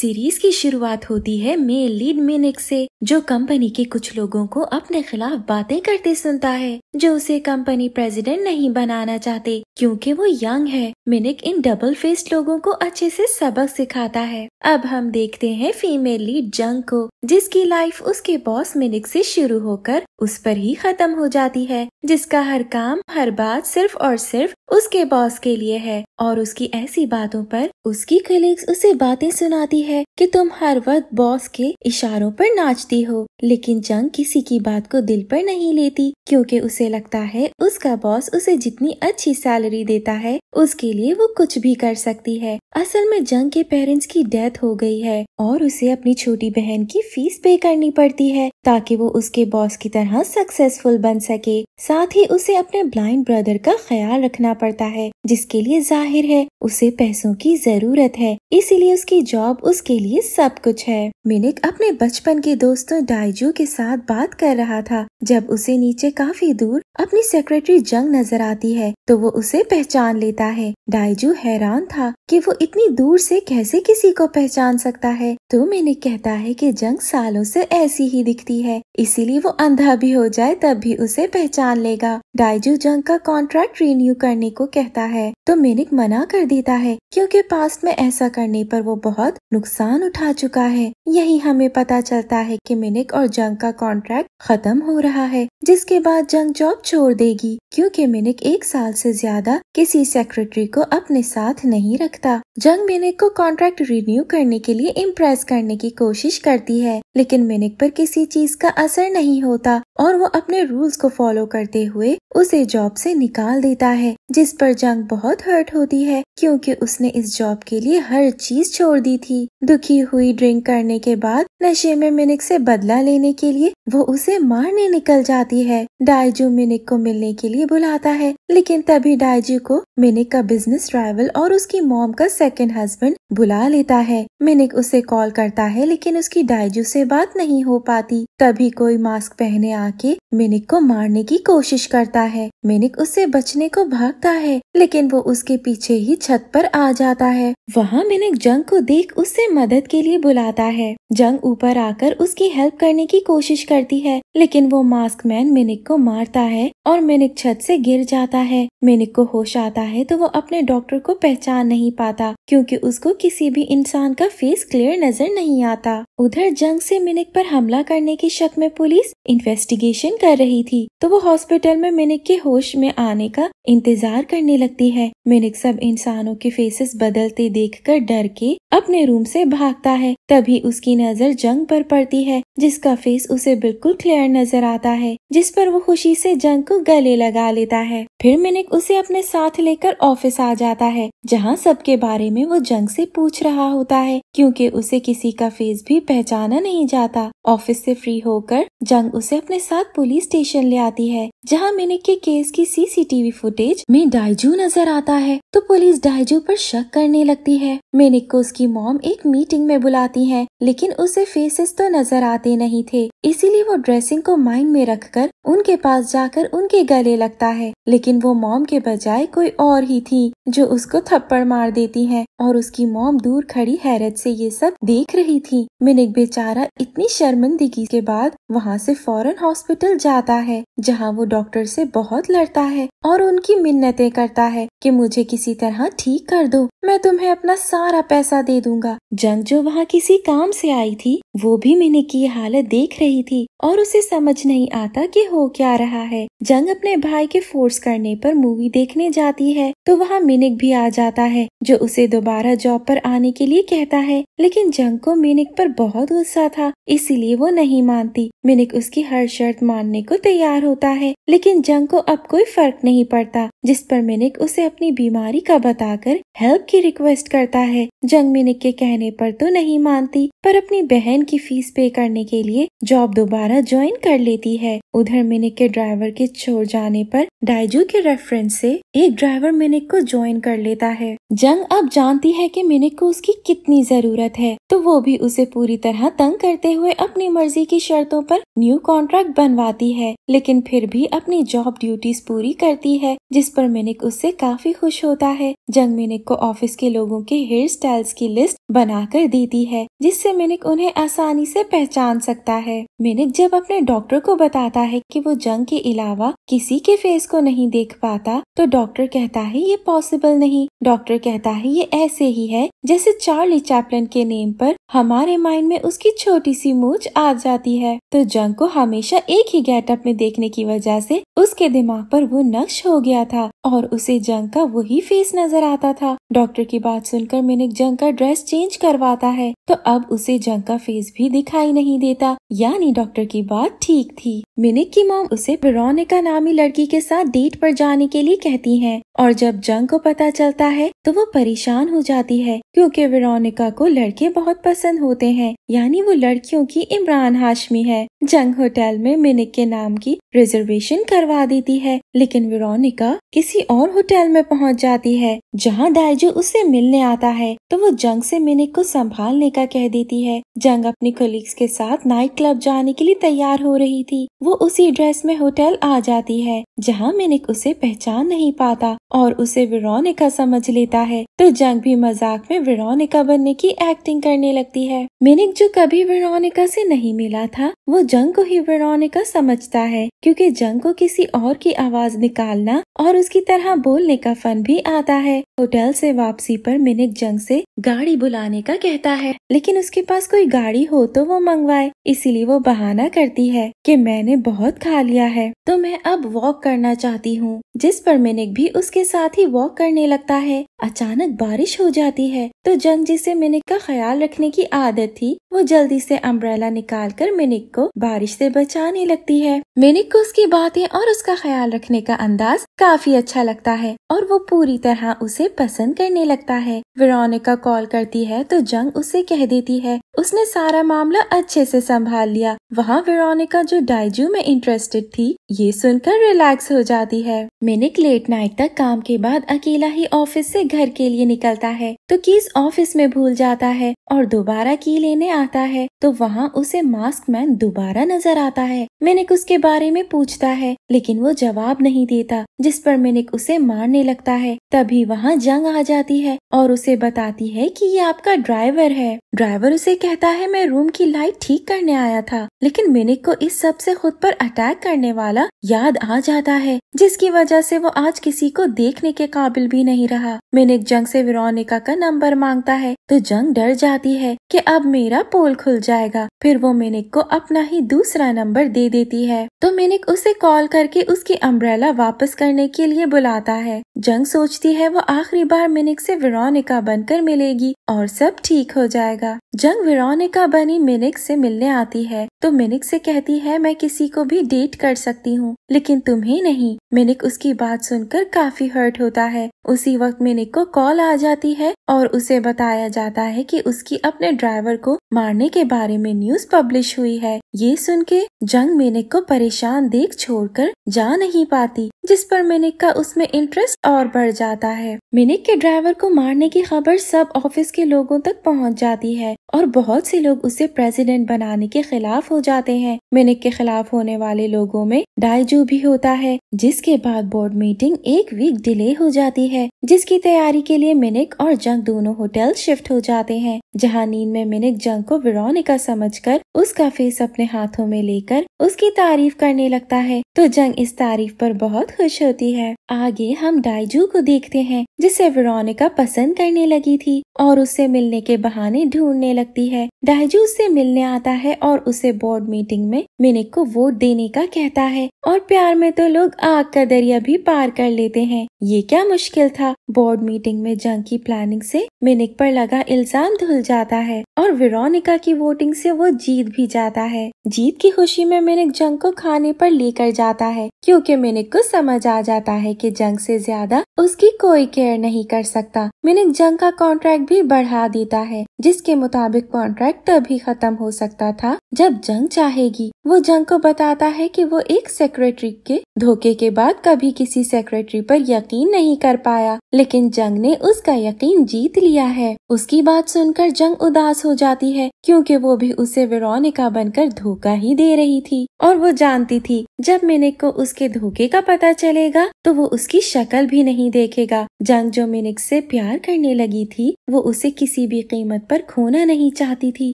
series की शुरुआत होती है मेल लीड मिनिक से जो कंपनी के कुछ लोगों को अपने खिलाफ बातें करते सुनता है जो उसे कंपनी प्रेसिडेंट नहीं बनाना चाहते क्योंकि वो यंग है मिनिक इन डबल फेस्ड लोगों को अच्छे से सबक सिखाता है अब हम देखते हैं फीमेल लीड जंग को जिसकी लाइफ उसके बॉस मिनिक से शुरू होकर उस पर ही खत्म हो जाती है जिसका हर काम हर बात सिर्फ और सिर्फ उसके बॉस के लिए है और उसकी ऐसी बातों पर उसकी कलीग्स उसे बातें सुनाती है है कि तुम हर वक्त बॉस के इशारों पर नाचती हो लेकिन जंग किसी की बात को दिल पर नहीं लेती क्योंकि उसे लगता है उसका बॉस उसे जितनी अच्छी सैलरी देता है उसके लिए वो कुछ भी कर सकती है असल में जंग के पेरेंट्स की डेथ हो गई है और उसे अपनी छोटी बहन की फीस पे करनी पड़ती है ताकि वो उसके बॉस की तरह सक्सेसफुल बन सके साथ ही उसे अपने ब्लाइंड ब्रदर का ख्याल रखना पड़ता है जिसके लिए जाहिर है उसे पैसों की जरूरत है इसीलिए उसकी जॉब उस उसके लिए सब कुछ है मिनिक अपने बचपन के दोस्तों डायजू के साथ बात कर रहा था जब उसे नीचे काफी दूर अपनी सेक्रेटरी जंग नजर आती है तो वो उसे पहचान लेता है डायजू हैरान था कि वो इतनी दूर से कैसे किसी को पहचान सकता है तो मैंने कहता है कि जंग सालों से ऐसी ही दिखती है इसीलिए वो अंधा भी हो जाए तब भी उसे पहचान लेगा डायजू जंग का कॉन्ट्रैक्ट रिन्यू करने को कहता है तो मेनिक मना कर देता है क्योंकि पास्ट में ऐसा करने पर वो बहुत नुकसान नुकसान उठा चुका है यही हमें पता चलता है कि मिनिक और जंग का कॉन्ट्रैक्ट खत्म हो रहा है जिसके बाद जंग जॉब छोड़ देगी क्योंकि मिनिक एक साल से ज्यादा किसी सेक्रेटरी को अपने साथ नहीं रखता जंग मेनिक को कॉन्ट्रैक्ट रिन्यू करने के लिए इम्प्रेस करने की कोशिश करती है लेकिन मेनिक पर किसी चीज का असर नहीं होता और वो अपने रूल्स को फॉलो करते हुए उसे जॉब से निकाल देता है जिस पर जंग बहुत हर्ट होती है क्योंकि उसने इस जॉब के लिए हर चीज छोड़ दी थी दुखी हुई ड्रिंक करने के बाद नशे में मेनिक से बदला लेने के लिए वो उसे मारने निकल जाती है डायजू मिनिक को मिलने के लिए बुलाता है लेकिन तभी डायजू को मिनिक का बिजनेस ट्राइवल और उसकी मॉम का सेकेंड हस्बैंड बुला लेता है मिनिक उसे कॉल करता है लेकिन उसकी डायजू से बात नहीं हो पाती तभी कोई मास्क पहने आके मिनिक को मारने की कोशिश करता है मिनिक उससे बचने को भागता है लेकिन वो उसके पीछे ही छत पर आ जाता है वहाँ मिनिक जंग को देख उससे मदद के लिए बुलाता है जंग ऊपर आकर उसकी हेल्प करने की कोशिश कर करती है लेकिन वो मास्क मैन मिनिक को मारता है और मिनिक छत से गिर जाता है मिनिक को होश आता है तो वो अपने डॉक्टर को पहचान नहीं पाता क्योंकि उसको किसी भी इंसान का फेस क्लियर नजर नहीं आता उधर जंग से मिनिक पर हमला करने की शक में पुलिस इन्वेस्टिगेशन कर रही थी तो वो हॉस्पिटल में मिनिक के होश में आने का इंतजार करने लगती है मिनिक सब इंसानों के फेसेस बदलते कर डर के अपने रूम से भागता है तभी उसकी नजर जंग पर पड़ती है जिसका फेस उसे बिल्कुल क्लियर नजर आता है जिस पर वो खुशी से जंग को गले लगा लेता है फिर मिनिक उसे अपने साथ लेकर ऑफिस आ जाता है जहाँ सबके बारे में वो जंग से पूछ रहा होता है क्योंकि उसे किसी का फेस भी पहचाना नहीं जाता ऑफिस से फ्री होकर जंग उसे अपने साथ पुलिस स्टेशन ले आती है जहाँ मिनिक के केस की सीसीटीवी फुटेज में डायजू नजर आता है तो पुलिस डायजू पर शक करने लगती है मिनिक को उसकी मॉम एक मीटिंग में बुलाती है लेकिन उसे फेसेस तो नजर आते नहीं थे इसी इसीलिए वो ड्रेसिंग को माइंड में रखकर उनके पास जाकर उनके गले लगता है लेकिन वो मॉम के बजाय कोई और ही थी जो उसको थप्पड़ मार देती है और उसकी मॉम दूर खड़ी हैरत से ये सब देख रही थी मिनिक बेचारा इतनी शर्मिंदगी के बाद वहाँ से फौरन हॉस्पिटल जाता है जहाँ वो डॉक्टर से बहुत लड़ता है और उनकी मिन्नतें करता है कि मुझे किसी तरह ठीक कर दो मैं तुम्हें अपना सारा पैसा दे दूंगा जंग जो वहाँ किसी काम से आई थी वो भी मैंने की हालत देख रही थी और उसे समझ नहीं आता कि हो क्या रहा है जंग अपने भाई के फोर्स करने पर मूवी देखने जाती है तो वहाँ मिनिक भी आ जाता है जो उसे दोबारा जॉब पर आने के लिए कहता है लेकिन जंग को मिनिक पर बहुत गुस्सा था इसीलिए वो नहीं मानती मिनिक उसकी हर शर्त मानने को तैयार होता है लेकिन जंग को अब कोई फर्क नहीं पड़ता जिस पर मिनिक उसे अपनी बीमारी का बताकर हेल्प के की रिक्वेस्ट करता है जंगमिनिक के कहने पर तो नहीं मानती पर अपनी बहन की फीस पे करने के लिए जॉब दोबारा ज्वाइन कर लेती है उधर मिनिक के ड्राइवर के छोड़ जाने पर डायजू के रेफरेंस से एक ड्राइवर मिनिक को ज्वाइन कर लेता है जंग अब जानती है कि मिनिक को उसकी कितनी जरूरत है तो वो भी उसे पूरी तरह तंग करते हुए अपनी मर्जी की शर्तों पर न्यू कॉन्ट्रैक्ट बनवाती है लेकिन फिर भी अपनी जॉब ड्यूटीज पूरी करती है जिस पर मिनिक उससे काफी खुश होता है जंग मिनिक को ऑफिस के लोगों के हेयर स्टाइल्स की लिस्ट बना कर देती है जिससे मिनिक उन्हें आसानी से पहचान सकता है मिनिक जब अपने डॉक्टर को बताता बताता है कि वो जंग के अलावा किसी के फेस को नहीं देख पाता तो डॉक्टर कहता है ये पॉसिबल नहीं डॉक्टर कहता है ये ऐसे ही है जैसे चार्ली चैपलन के नेम पर हमारे माइंड में उसकी छोटी सी मूछ आ जाती है तो जंग को हमेशा एक ही गेटअप में देखने की वजह से उसके दिमाग पर वो नक्श हो गया था और उसे जंग का वही फेस नजर आता था डॉक्टर की बात सुनकर मैंने जंग का ड्रेस चेंज करवाता है तो अब उसे जंग का फेस भी दिखाई नहीं देता यानी डॉक्टर की बात ठीक थी मिनिक की मोम उसे वेरोनिका नामी लड़की के साथ डेट पर जाने के लिए कहती है और जब जंग को पता चलता है तो वो परेशान हो जाती है क्योंकि वेरोनिका को लड़के बहुत पसंद होते हैं यानी वो लड़कियों की इमरान हाशमी है जंग होटल में मिनिक के नाम की रिजर्वेशन करवा देती है लेकिन वेरोनिका किसी और होटल में पहुंच जाती है जहां डायजो उससे मिलने आता है तो वो जंग से मिनिक को संभालने का कह देती है जंग अपनी कोलिग्स के साथ नाइट क्लब जाने के लिए तैयार हो रही थी वो उसी ड्रेस में होटल आ जाती है जहाँ मिनिक उसे पहचान नहीं पाता और उसे विरोनिका समझ लेता है तो जंग भी मजाक में विरोनिका बनने की एक्टिंग करने लगती है मिनिक जो कभी विरोनिका से नहीं मिला था वो जंग को ही विरोनिका समझता है क्योंकि जंग को किसी और की आवाज निकालना और उसकी तरह बोलने का फन भी आता है होटल से वापसी पर मिनिक जंग से गाड़ी बुलाने का कहता है लेकिन उसके पास कोई गाड़ी हो तो वो मंगवाए इसीलिए वो बहाना करती है कि मैंने बहुत खा लिया है तो मैं अब वॉक करना चाहती हूँ जिस पर मिनिक भी उसके साथ ही वॉक करने लगता है अचानक बारिश हो जाती है तो जंग जिसे मिनिक का ख्याल रखने की आदत थी वो जल्दी से अम्ब्रेला निकाल कर मिनिक को बारिश से बचाने लगती है मिनिक को उसकी बातें और उसका ख्याल रखने का अंदाज काफी अच्छा लगता है और वो पूरी तरह उसे पसंद करने लगता है वेरोनिका कॉल करती है तो जंग उसे कह देती है उसने सारा मामला अच्छे से संभाल लिया वहाँ वेरोनिका जो डाइजू में इंटरेस्टेड थी ये सुनकर रिलैक्स हो जाती है मिनिक लेट नाइट तक काम के बाद अकेला ही ऑफिस से घर के लिए निकलता है तो कीस ऑफिस में भूल जाता है और दोबारा की लेने आता है तो वहाँ उसे मास्क मैन दोबारा नजर आता है मिनिक उसके बारे में पूछता है लेकिन वो जवाब नहीं देता जिस पर मिनिक उसे मारने लगता है तभी वहाँ जंग आ जाती है और उसे बताती है कि ये आपका ड्राइवर है ड्राइवर उसे कहता है मैं रूम की लाइट ठीक करने आया था लेकिन मिनिक को इस सब से खुद पर पर अटैक करने वाला याद आ जाता है जिसकी वजह से वो आज किसी को देखने के काबिल भी नहीं रहा मिनिक जंग से विरोनिका का नंबर मांगता है तो जंग डर जाती है कि अब मेरा पोल खुल जाएगा फिर वो मिनिक को अपना ही दूसरा नंबर दे देती है तो मिनिक उसे कॉल करके उसकी अम्ब्रेला वापस करने के लिए बुलाता है जंग सोचती है वो आखिरी बार मिनिक से विरोनिका बनकर मिलेगी और सब ठीक हो जाएगा जंग विरोनिका बनी मिनिक से मिलने आती है तो मिनिक से कहती है मैं किसी को को भी डेट कर सकती हूँ लेकिन तुम्हें नहीं मिनिक उसकी बात सुनकर काफी हर्ट होता है उसी वक्त मिनिक को कॉल आ जाती है और उसे बताया जाता है कि उसकी अपने ड्राइवर को मारने के बारे में न्यूज पब्लिश हुई है ये सुन के जंग मिनिक को परेशान देख छोड़कर जा नहीं पाती जिस पर मिनिक का उसमें इंटरेस्ट और बढ़ जाता है मिनिक के ड्राइवर को मारने की खबर सब ऑफिस के लोगों तक पहुंच जाती है और बहुत से लोग उसे प्रेसिडेंट बनाने के खिलाफ हो जाते हैं मिनिक के खिलाफ होने होने वाले लोगों में डायजू भी होता है जिसके बाद बोर्ड मीटिंग एक वीक डिले हो जाती है जिसकी तैयारी के लिए मिनिक और जंग दोनों होटल शिफ्ट हो जाते हैं जहाँ नींद में मिनिक जंग को विरोनिका समझकर उसका फेस अपने हाथों में लेकर उसकी तारीफ करने लगता है तो जंग इस तारीफ पर बहुत खुश होती है आगे हम डायजू को देखते हैं जिसे विरोनिका पसंद करने लगी थी और उससे मिलने के बहाने ढूंढने लगती है डायजू उससे मिलने आता है और उसे बोर्ड मीटिंग में मिनिक को वोट देने का कहता है और प्यार में तो लोग आग का दरिया भी पार कर लेते हैं ये क्या मुश्किल था बोर्ड मीटिंग में जंग की प्लानिंग से मिनिक पर लगा इल्जाम धुल जाता है और विरोनिका की वोटिंग से वो जीत भी जाता है जीत की खुशी में मिनिक जंग को खाने पर लेकर जाता है क्योंकि मिनिक को समझ आ जाता है कि जंग से ज्यादा उसकी कोई केयर नहीं कर सकता मिनिक जंग का कॉन्ट्रैक्ट भी बढ़ा देता है जिसके मुताबिक कॉन्ट्रैक्ट तभी खत्म हो सकता था जब जंग चाहेगी वो जंग को बताता है कि वो एक सेक्रेटरी के धोखे के बाद कभी किसी सेक्रेटरी पर यकीन नहीं कर पाया लेकिन जंग ने उसका यकीन जीत लिया है उसकी बात सुनकर जंग उदास हो जाती है क्योंकि वो भी उसे वेरोनिका बनकर धोखा ही दे रही थी और वो जानती थी जब मिनिक को उसके धोखे का पता चलेगा तो वो उसकी शक्ल भी नहीं देखेगा जंग जो मिनिक से प्यार करने लगी थी वो उसे किसी भी कीमत पर खोना नहीं चाहती थी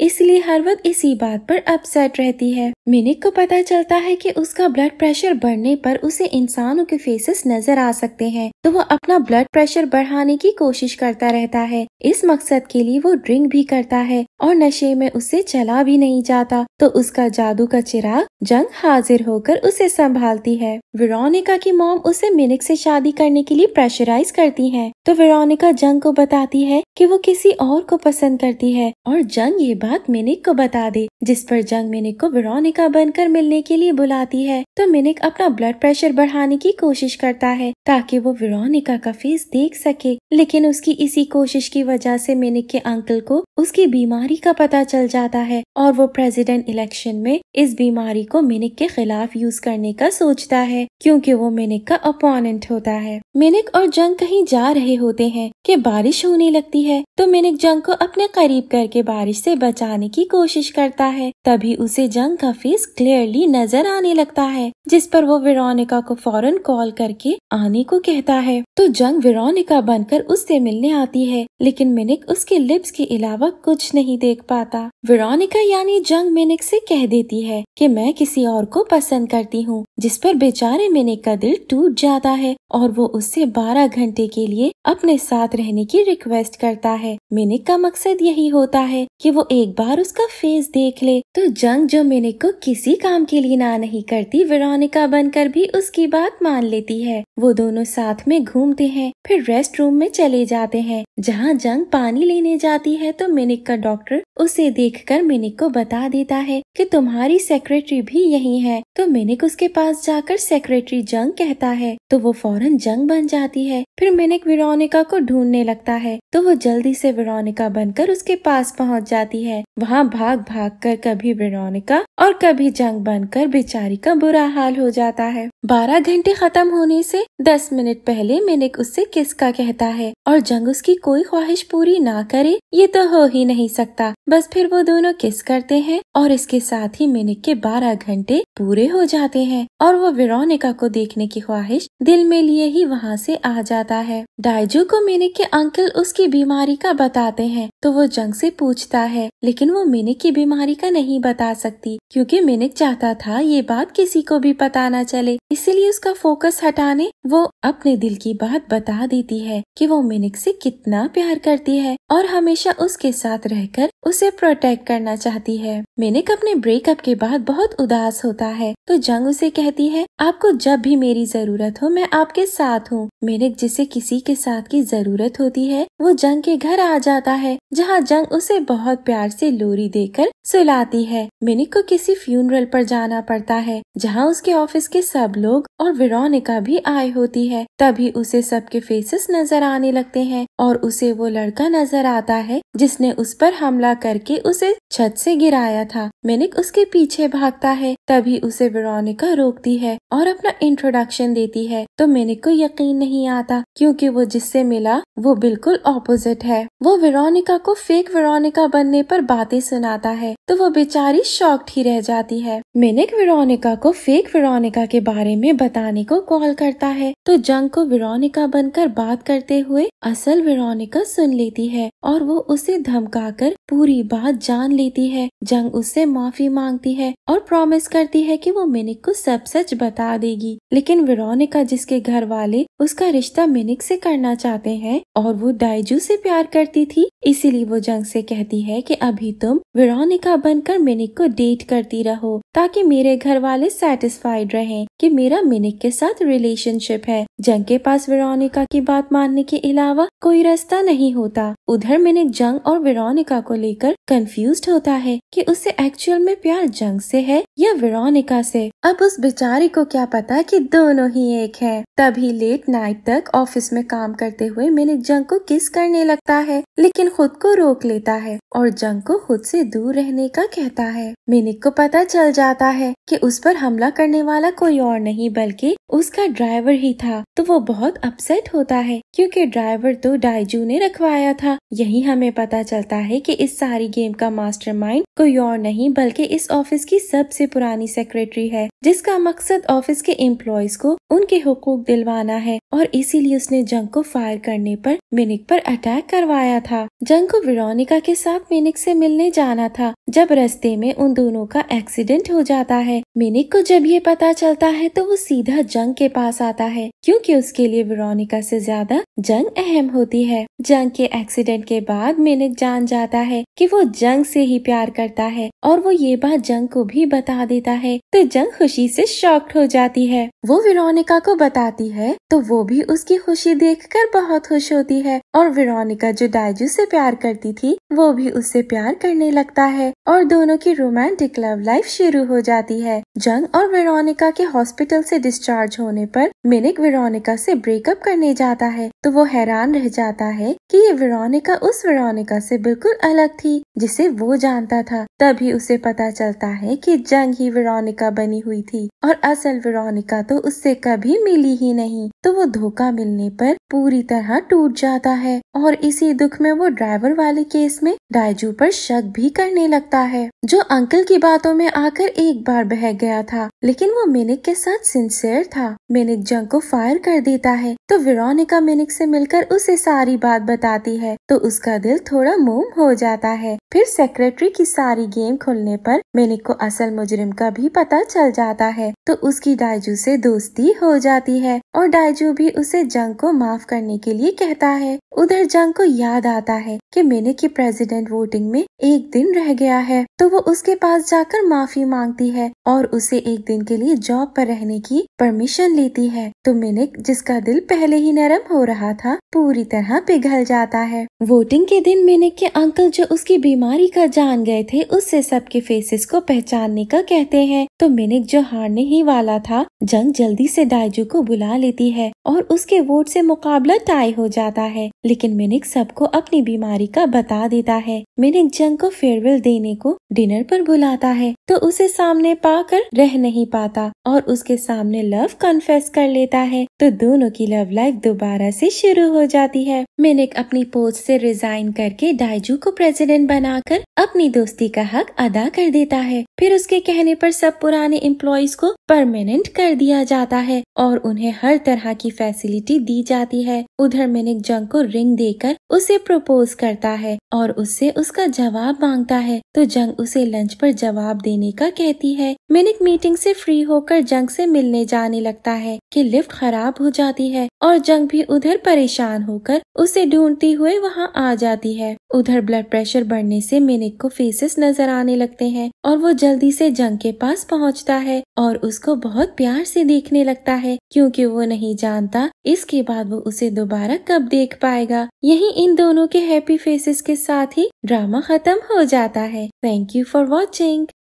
इसलिए हर वक्त इसी बात पर अपसेट रहती है मिनिक को पता चलता है कि उसका ब्लड प्रेशर बढ़ने पर उसे इंसानों के फेसेस नजर आ सकते हैं तो वो अपना ब्लड प्रेशर बढ़ाने की कोशिश करता रहता है इस मकसद के लिए वो ड्रिंक भी करता है और नशे में उसे चला भी नहीं जाता तो उसका जादू का चिराग जंग हाजिर होकर उसे संभालती है वेरोनिका की मोम उसे मिनिक से शादी करने के लिए प्रेशराइज करती है तो वेरोनिका जंग को बताती है कि वो किसी और को पसंद करती है और जंग ये बात मिनिक को बता दे जिस पर जंग मिनिक को वेरोनिका बनकर मिलने के लिए बुलाती है तो मिनिक अपना ब्लड प्रेशर बढ़ाने की कोशिश करता है ताकि वो वेरोनिका का फेस देख सके लेकिन उसकी इसी कोशिश की वजह से मिनिक के अंकल को उसकी बीमारी का पता चल जाता है और वो प्रेसिडेंट इलेक्शन में इस बीमारी को मिनिक के खिलाफ यूज करने का सोचता है क्योंकि वो मिनिक का अपोनेंट होता है मिनिक और जंग कहीं जा रहे होते हैं कि बारिश होने लगती होती है तो मिनिक जंग को अपने करीब करके बारिश से बचाने की कोशिश करता है तभी उसे जंग का फेस क्लियरली नजर आने लगता है जिस पर वो वेरोनिका को फौरन कॉल करके आने को कहता है तो जंग वेरोनिका बनकर उससे मिलने आती है लेकिन मिनिक उसके लिप्स के अलावा कुछ नहीं देख पाता वेरोनिका यानी जंग मिनिक से कह देती है कि मैं किसी और को पसंद करती हूँ जिस पर बेचारे मिनिक का दिल टूट जाता है और वो उससे बारह घंटे के लिए अपने साथ रहने की रिक्वेस्ट कर करता है मिनिक का मकसद यही होता है कि वो एक बार उसका फेस देख ले तो जंग जो मिनिक को किसी काम के लिए ना नहीं करती वेरोनिका बनकर भी उसकी बात मान लेती है वो दोनों साथ में घूमते हैं फिर रेस्ट रूम में चले जाते हैं जहाँ जंग पानी लेने जाती है तो मिनिक का डॉक्टर उसे कर मिनिक को बता देता है की तुम्हारी सेक्रेटरी भी यही है तो मिनिक उसके पास जाकर सेक्रेटरी जंग कहता है तो वो फौरन जंग बन जाती है फिर मिनिक विरोनिका को ढूंढने लगता है तो वो जल्दी से वेरोनिका बनकर उसके पास पहुंच जाती है वहां भाग भाग कर कभी वेरोनिका और कभी जंग बनकर बेचारी का बुरा हाल हो जाता है बारह घंटे खत्म होने से दस मिनट पहले मिनिक उससे किस का कहता है और जंग उसकी कोई ख्वाहिश पूरी ना करे ये तो हो ही नहीं सकता बस फिर वो दोनों किस करते हैं और इसके साथ ही मिनिक के बारह घंटे पूरे हो जाते हैं और वो वेरोनिका को देखने की ख्वाहिश दिल में लिए ही वहाँ से आ जाता है डायजू को मिनिक के अंकल उसकी बीमारी बीमारी का बताते हैं तो वो जंग से पूछता है लेकिन वो मिनिक की बीमारी का नहीं बता सकती क्योंकि मिनिक चाहता था ये बात किसी को भी पता न चले इसीलिए उसका फोकस हटाने वो अपने दिल की बात बता देती है कि वो मिनिक से कितना प्यार करती है और हमेशा उसके साथ रहकर उसे प्रोटेक्ट करना चाहती है मिनिक अपने ब्रेकअप के बाद बहुत उदास होता है तो जंग उसे कहती है आपको जब भी मेरी जरूरत हो मैं आपके साथ हूँ मिनिक जिसे किसी के साथ की जरूरत होती है वो जंग के घर आ जाता है जहाँ जंग उसे बहुत प्यार से लोरी देकर सुलाती है मिनिक को किसी फ्यूनरल पर जाना पड़ता है जहाँ उसके ऑफिस के सब लोग और विरोनिका भी आए होती है तभी उसे सबके फेसेस नजर आने लगते हैं और उसे वो लड़का नजर आता है जिसने उस पर हमला करके उसे छत से गिराया था मिनिक उसके पीछे भागता है तभी उसे विरोनिका रोकती है और अपना इंट्रोडक्शन देती है तो मिनिक को यकीन नहीं आता क्योंकि वो जिससे मिला वो बिल्कुल ऑपोजिट है वो विरोनिका को फेक विरोनिका बनने पर बातें सुनाता है है तो वो बेचारी शॉक्ड ही रह जाती है मिनिक वेरोनिका को फेक वेरोनिका के बारे में बताने को कॉल करता है तो जंग को वेरोनिका बनकर बात करते हुए असल वेरोनिका सुन लेती है और वो उसे धमकाकर पूरी बात जान लेती है जंग उससे माफी मांगती है और प्रॉमिस करती है कि वो मिनिक को सब सच बता देगी लेकिन वेरोनिका जिसके घर वाले उसका रिश्ता मिनिक से करना चाहते हैं और वो डाइजू से प्यार करती थी इसीलिए वो जंग से कहती है कि अभी तुम वेरोनिका बनकर मिनिक को डेट करती रहो ताकि मेरे घर वाले सेटिस्फाइड रहे की मेरा मिनिक के साथ रिलेशनशिप है जंग के पास वेरोनिका की बात मानने के अलावा अलावा कोई रास्ता नहीं होता उधर मिनिक जंग और वेरोनिका को लेकर कंफ्यूज होता है कि उसे एक्चुअल में प्यार जंग से है या वेरोनिका से अब उस बेचारी को क्या पता कि दोनों ही एक है तभी लेट नाइट तक ऑफिस में काम करते हुए मिनिक जंग को किस करने लगता है लेकिन खुद को रोक लेता है और जंग को खुद से दूर रहने का कहता है मिनिक को पता चल जाता है कि उस पर हमला करने वाला कोई और नहीं बल्कि उसका ड्राइवर ही था तो वो बहुत अपसेट होता है क्योंकि ड्राइवर ड्राइवर तो डाइजू ने रखवाया था यही हमें पता चलता है कि इस सारी गेम का मास्टरमाइंड कोई और नहीं बल्कि इस ऑफिस की सबसे पुरानी सेक्रेटरी है जिसका मकसद ऑफिस के एम्प्लॉयज को उनके हुकूक दिलवाना है और इसीलिए उसने जंग को फायर करने पर मिनिक पर अटैक करवाया था जंग को विरोनिका के साथ मिनिक से मिलने जाना था जब रस्ते में उन दोनों का एक्सीडेंट हो जाता है मिनिक को जब ये पता चलता है तो वो सीधा जंग के पास आता है क्योंकि उसके लिए विरोनिका से ज्यादा जंग अहम होती है जंग के एक्सीडेंट के बाद मिनिक जान जाता है कि वो जंग से ही प्यार करता है और वो ये बात जंग को भी बता देता है तो जंग खुशी से शॉक्ड हो जाती है वो विरोनिका को बताती है तो वो भी उसकी खुशी देखकर बहुत खुश होती है और वेरोनिका जो डायजू से प्यार करती थी वो भी उससे प्यार करने लगता है और दोनों की रोमांटिक लव लाइफ शुरू हो जाती है जंग और वेरोनिका के हॉस्पिटल से डिस्चार्ज होने पर मिनिक वेरोनिका से ब्रेकअप करने जाता है तो वो हैरान रह जाता है कि ये वेरोनिका उस वेरोनिका से बिल्कुल अलग थी जिसे वो जानता था तभी उसे पता चलता है कि जंग ही वेरोनिका बनी हुई थी और असल वेरोनिका तो उससे कभी मिली ही नहीं तो वो धोखा मिलने पर पूरी तरह टूट जाता है है और इसी दुख में वो ड्राइवर वाले केस में डायजू पर शक भी करने लगता है जो अंकल की बातों में आकर एक बार बह गया था लेकिन वो मेनिक के साथ सिंसियर था मेनिक जंग को फायर कर देता है तो विरोनिका मेनिक से मिलकर उसे सारी बात बताती है तो उसका दिल थोड़ा मोम हो जाता है फिर सेक्रेटरी की सारी गेम खुलने पर मेनिक को असल मुजरिम का भी पता चल जाता है तो उसकी डायजू से दोस्ती हो जाती है और डायजू भी उसे जंग को माफ करने के लिए कहता है उधर जंग को याद आता है कि मैंने की प्रेसिडेंट वोटिंग में एक दिन रह गया है तो वो उसके पास जाकर माफी मांगती है और उसे एक दिन के लिए जॉब पर रहने की परमिशन लेती है तो मिनिक जिसका दिल पहले ही नरम हो रहा था पूरी तरह पिघल जाता है वोटिंग के दिन मिनिक के अंकल जो उसकी बीमारी का जान गए थे उससे सबके फेसेस को पहचानने का कहते हैं तो मिनिक जो हारने ही वाला था जंग जल्दी से डायजू को बुला लेती है और उसके वोट से मुकाबला टाई हो जाता है लेकिन मिनिक सबको अपनी बीमारी का बता देता है मिनिक जंग कंचन को फेयरवेल देने को डिनर पर बुलाता है तो उसे सामने पाकर रह नहीं पाता और उसके सामने लव कन्फेस कर लेता है तो दोनों की लव लाइफ दोबारा से शुरू हो जाती है मिनिक अपनी पोस्ट से रिजाइन करके डायजू को प्रेसिडेंट बनाकर अपनी दोस्ती का हक अदा कर देता है फिर उसके कहने पर सब पुराने एम्प्लॉयज को परमानेंट कर दिया जाता है और उन्हें हर तरह की फैसिलिटी दी जाती है उधर मिनिक जंग को रिंग देकर उसे प्रपोज करता है और उससे उसका जवाब जवाब मांगता है तो जंग उसे लंच पर जवाब देने का कहती है मिनिक मीटिंग से फ्री होकर जंग से मिलने जाने लगता है कि लिफ्ट खराब हो जाती है और जंग भी उधर परेशान होकर उसे ढूंढती हुए वहाँ आ जाती है उधर ब्लड प्रेशर बढ़ने से मिनिक को फेसेस नजर आने लगते हैं और वो जल्दी से जंग के पास पहुँचता है और उसको बहुत प्यार से देखने लगता है क्योंकि वो नहीं जानता इसके बाद वो उसे दोबारा कब देख पाएगा यही इन दोनों के हैप्पी फेसेस के साथ ही ड्रामा खत्म हो जाता है थैंक यू फॉर वॉचिंग